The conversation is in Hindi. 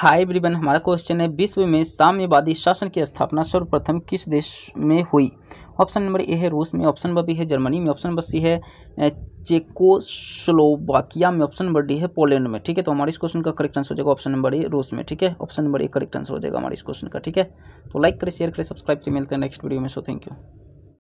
हाई ब्रिबन हमारा क्वेश्चन है विश्व में साम्यवादी शासन की स्थापना सर्वप्रथम किस देश में हुई ऑप्शन नंबर ए है रूस में ऑप्शन नंबर बी है जर्मनी में ऑप्शन नंबर सी है चेकोस्लोवाकिया में ऑप्शन नंबर डी है पोलैंड में ठीक है तो हमारे इस क्वेश्चन का करेक्ट आंसर हो जाएगा ऑप्शन नंबर ए रूस में ठीक है option number A correct answer हो जाएगा हमारे इस क्वेश्चन का ठीक है तो लाइक करें शेयर करें सब्सक्राइब करें मिलते हैं नेक्स्ट वीडियो में सो थैंक यू